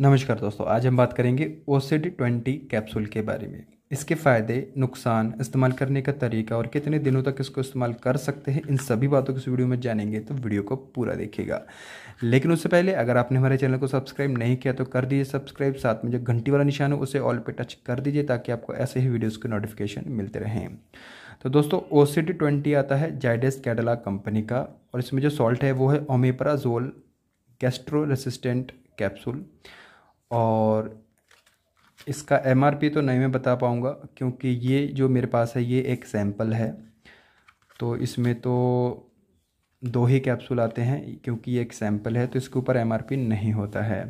नमस्कार दोस्तों आज हम बात करेंगे ओसिड ट्वेंटी कैप्सूल के बारे में इसके फ़ायदे नुकसान इस्तेमाल करने का तरीका और कितने दिनों तक इसको इस्तेमाल कर सकते हैं इन सभी बातों को इस वीडियो में जानेंगे तो वीडियो को पूरा देखिएगा लेकिन उससे पहले अगर आपने हमारे चैनल को सब्सक्राइब नहीं किया तो कर दीजिए सब्सक्राइब साथ में जो घंटी वाला निशान है उसे ऑल पे टच कर दीजिए ताकि आपको ऐसे ही वीडियोज़ के नोटिफिकेशन मिलते रहें तो दोस्तों ओ ट्वेंटी आता है जाइडेस कैडला कंपनी का और इसमें जो सॉल्ट है वो है ओमेपराजोल गैस्ट्रो रेसिस्टेंट कैप्सूल और इसका एम तो नहीं मैं बता पाऊँगा क्योंकि ये जो मेरे पास है ये एक सैम्पल है तो इसमें तो दो ही कैप्सूल आते हैं क्योंकि ये एक सैम्पल है तो इसके ऊपर एम नहीं होता है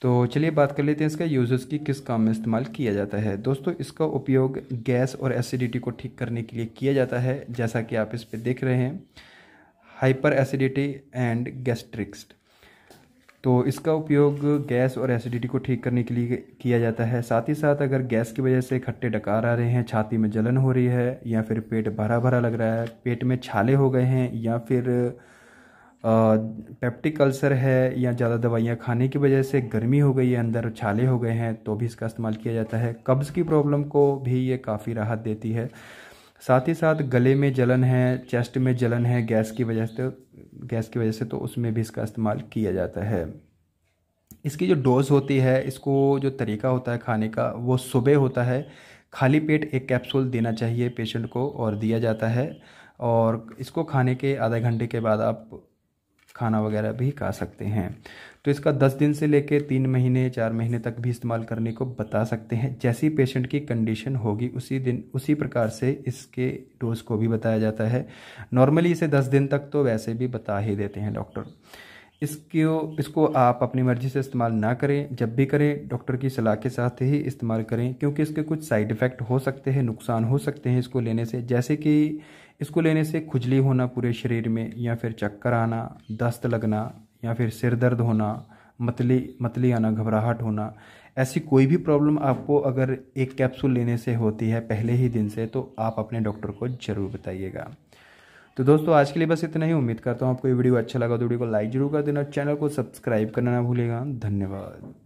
तो चलिए बात कर लेते हैं इसका यूज़र्स की किस काम में इस्तेमाल किया जाता है दोस्तों इसका उपयोग गैस और एसिडिटी को ठीक करने के लिए किया जाता है जैसा कि आप इस पर देख रहे हैं हाइपर एसिडिटी एंड गैस्ट्रिक्स तो इसका उपयोग गैस और एसिडिटी को ठीक करने के लिए किया जाता है साथ ही साथ अगर गैस की वजह से खट्टे डकार आ रहे हैं छाती में जलन हो रही है या फिर पेट भरा भरा लग रहा है पेट में छाले हो गए हैं या फिर पेप्टिक अल्सर है या ज़्यादा दवाइयाँ खाने की वजह से गर्मी हो गई है अंदर छाले हो गए हैं तो भी इसका इस्तेमाल किया जाता है कब्ज़ की प्रॉब्लम को भी ये काफ़ी राहत देती है साथ ही साथ गले में जलन है चेस्ट में जलन है गैस की वजह से गैस की वजह से तो उसमें भी इसका इस्तेमाल किया जाता है इसकी जो डोज़ होती है इसको जो तरीका होता है खाने का वो सुबह होता है खाली पेट एक कैप्सूल देना चाहिए पेशेंट को और दिया जाता है और इसको खाने के आधे घंटे के बाद आप खाना वगैरह भी खा सकते हैं तो इसका दस दिन से लेकर तीन महीने चार महीने तक भी इस्तेमाल करने को बता सकते हैं जैसी पेशेंट की कंडीशन होगी उसी दिन उसी प्रकार से इसके डोज को भी बताया जाता है नॉर्मली इसे दस दिन तक तो वैसे भी बता ही देते हैं डॉक्टर इसको इसको आप अपनी मर्ज़ी से इस्तेमाल ना करें जब भी करें डॉक्टर की सलाह के साथ ही इस्तेमाल करें क्योंकि इसके कुछ साइड इफ़ेक्ट हो सकते हैं नुकसान हो सकते हैं इसको लेने से जैसे कि इसको लेने से खुजली होना पूरे शरीर में या फिर चक्कर आना दस्त लगना या फिर सिर दर्द होना मतली मतली आना घबराहट होना ऐसी कोई भी प्रॉब्लम आपको अगर एक कैप्सूल लेने से होती है पहले ही दिन से तो आप अपने डॉक्टर को ज़रूर बताइएगा तो दोस्तों आज के लिए बस इतना ही उम्मीद करता हूँ आपको ये वीडियो अच्छा लगा तो वीडियो को लाइक जरूर कर देना चैनल को सब्सक्राइब करना ना भूलेगा धन्यवाद